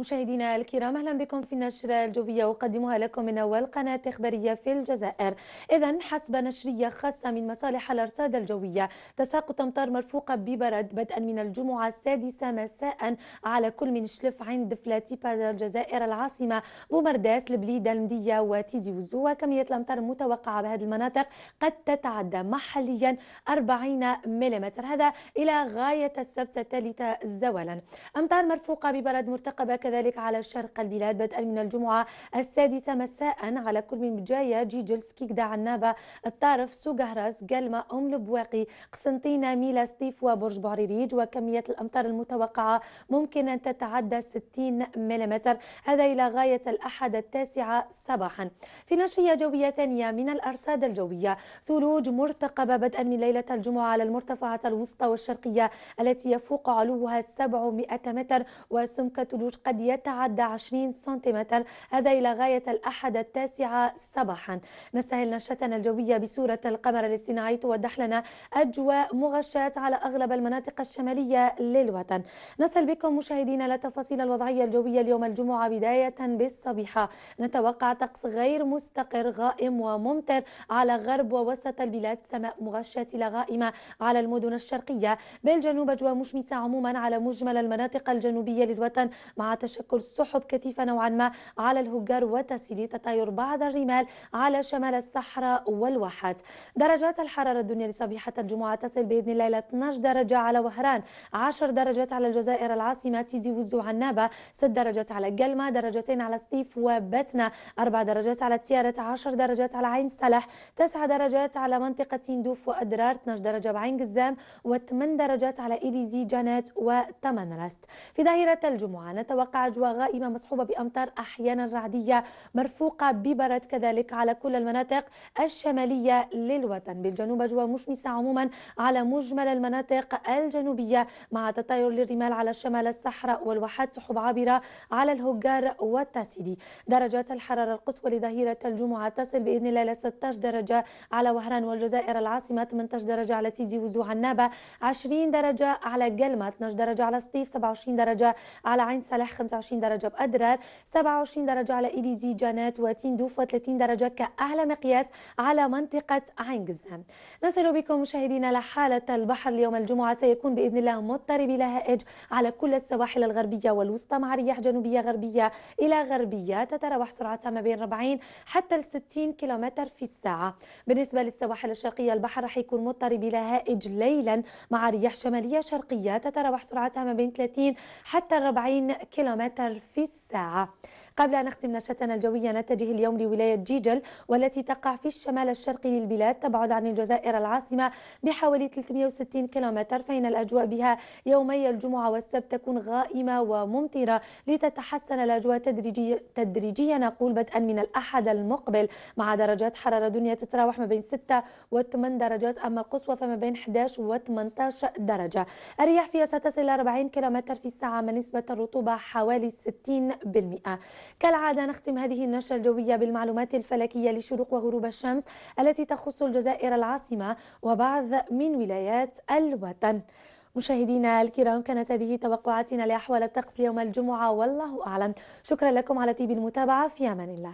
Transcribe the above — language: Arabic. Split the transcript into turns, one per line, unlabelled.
مشاهدينا الكرام اهلا بكم في النشره الجويه اقدمها لكم من اول قناه اخباريه في الجزائر اذا حسب نشريه خاصه من مصالح الارصاد الجويه تساقط امطار مرفوقه ببرد بدءا من الجمعه السادسه مساء على كل من شلف عند فلاتيبا الجزائر العاصمه بومرداس البليده المديه وتيزي وزو وكميه الامطار المتوقعه بهذه المناطق قد تتعدى محليا 40 ملم هذا الى غايه السبت الثالثه زوالا امطار مرفوقه ببرد مرتقبه كذلك على شرق البلاد بدءا من الجمعة السادسة مساء على كل من بجاية جيجلس كيكدا عنابة الطارف سوغهرس قلمة أم لبواقي قسنطينة ميلا ستيف وبرج بعريريج وكمية الأمطار المتوقعة ممكن أن تتعدى 60 ملم هذا إلى غاية الأحد التاسعة صباحا في نشرة جوية ثانية من الأرصاد الجوية ثلوج مرتقبة بدءا من ليلة الجمعة على المرتفعات الوسطى والشرقية التي يفوق علوها 700 متر وسمكة ثلوج قد يتعدى 20 سنتيمتر هذا إلى غاية الأحد التاسعة صباحا نستهل نشاتنا الجوية بصورة القمر الاصطناعي توضح لنا أجواء مغشاة على أغلب المناطق الشمالية للوطن نصل بكم مشاهدينا لتفاصيل الوضعية الجوية اليوم الجمعة بداية بالصبيحة نتوقع طقس غير مستقر غائم وممطر على غرب ووسط البلاد سماء مغشاة إلى غائمة على المدن الشرقية بالجنوب أجواء مشمسة عموما على مجمل المناطق الجنوبية للوطن مع تشكل سحب كثيفة نوعا ما على الهجر وتسيل تطاير بعض الرمال على شمال الصحراء والواحات درجات الحرارة الدنيا لصبيحة الجمعة تصل بإذن الله إلى 12 درجة على وهران 10 درجات على الجزائر العاصمة تيزي وزو عنابة 6 درجات على قلمة درجتين على سطيف وبتنا 4 درجات على تيارة 10 درجات على عين سلح 9 درجات على منطقة تندوف وأدرار 12 درجة بعين قزام و8 درجات على إليزي جانات وتمنرست في ظهيرة الجمعة نتوقع مواقع أجواء غائمة مصحوبة بأمطار أحيانا رعدية مرفوقة ببرد كذلك على كل المناطق الشمالية للوطن بالجنوب أجواء مشمسة عموما على مجمل المناطق الجنوبية مع تطاير للرمال على شمال الصحراء والواحات سحب عابرة على الهجار والتاسيدي درجات الحرارة القصوى لظهيرة الجمعة تصل بإذن الله إلى 16 درجة على وهران والجزائر العاصمة 18 درجة على تيزي وزو عنابه 20 درجة على قلمة 12 درجة على سطيف 27 درجة على عين صالح 25 درجة بأدرار 27 درجة على إليزي جانات وتندوف و30 درجة كأعلى مقياس على منطقة عين قزام نصل بكم مشاهدينا لحالة البحر اليوم الجمعة سيكون بإذن الله مضطرب هائج على كل السواحل الغربية والوسطى مع رياح جنوبية غربية إلى غربية تتراوح سرعتها ما بين 40 حتى ال 60 كم في الساعة بالنسبة للسواحل الشرقية البحر راح يكون مضطرب هائج ليلا مع رياح شمالية شرقية تتراوح سرعتها ما بين 30 حتى 40 كم كيلومتر في الساعة قبل أن نختم نشرتنا الجوية نتجه اليوم لولاية جيجل والتي تقع في الشمال الشرقي للبلاد تبعد عن الجزائر العاصمة بحوالي 360 كيلومتر فإن الأجواء بها يومي الجمعة والسبت تكون غائمة وممطرة لتتحسن الأجواء تدريجيا تدريجيا نقول بدءا من الأحد المقبل مع درجات حرارة دنيا تتراوح ما بين 6 و 8 درجات أما القصوى فما بين 11 و 18 درجة الرياح فيها ستصل 40 كيلومتر في الساعة من نسبة الرطوبة حوالي 60% كالعادة نختم هذه النشرة الجوية بالمعلومات الفلكية لشروق وغروب الشمس التي تخص الجزائر العاصمة وبعض من ولايات الوطن مشاهدينا الكرام كانت هذه توقعاتنا لأحوال الطقس يوم الجمعة والله أعلم شكرا لكم على طيب المتابعة في أمان الله